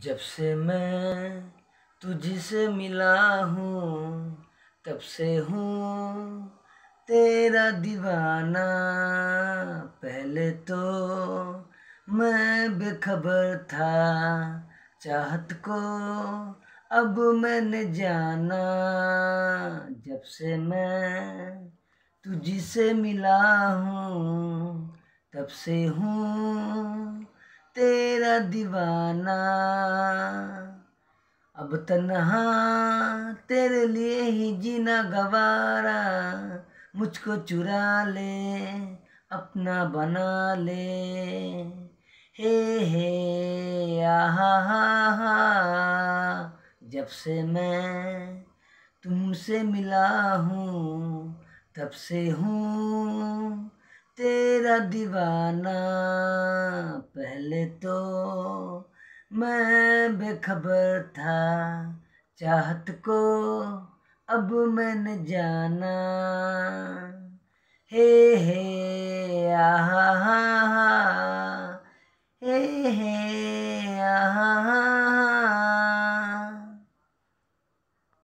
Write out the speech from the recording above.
जब से मैं तुझसे मिला हूँ तब से हूँ तेरा दीवाना पहले तो मैं बेखबर था चाहत को अब मैंने जाना जब से मैं तुझसे मिला हूँ तब से हूँ गया दीवाना अब तन्हा तेरे लिए ही जीना गवारा मुझको चुरा ले अपना बना ले हे हे आहा हा हा जब से मैं तुमसे मिला हूँ तब से हूँ तेरा दीवाना पहले तो मैं बेखबर था चाहत को अब मैंने जाना हे हे